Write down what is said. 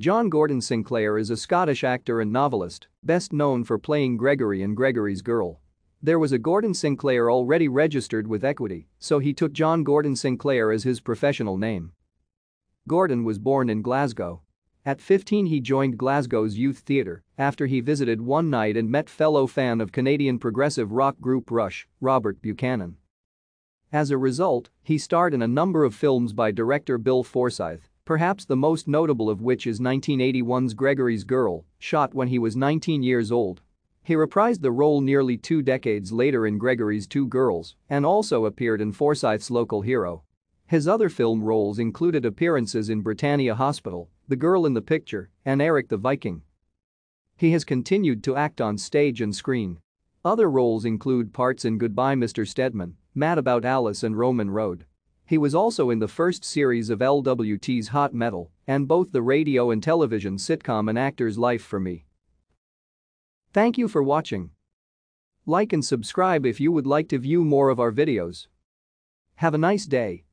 John Gordon Sinclair is a Scottish actor and novelist, best known for playing Gregory in Gregory's Girl. There was a Gordon Sinclair already registered with Equity, so he took John Gordon Sinclair as his professional name. Gordon was born in Glasgow. At 15 he joined Glasgow's youth theatre after he visited one night and met fellow fan of Canadian progressive rock group Rush, Robert Buchanan. As a result, he starred in a number of films by director Bill Forsyth perhaps the most notable of which is 1981's Gregory's Girl, shot when he was 19 years old. He reprised the role nearly two decades later in Gregory's Two Girls and also appeared in Forsyth's Local Hero. His other film roles included appearances in Britannia Hospital, The Girl in the Picture, and Eric the Viking. He has continued to act on stage and screen. Other roles include parts in Goodbye Mr. Stedman, Mad About Alice and Roman Road. He was also in the first series of LWT's Hot Metal and both the radio and television sitcom An Actor's Life for Me. Thank you for watching. Like and subscribe if you would like to view more of our videos. Have a nice day.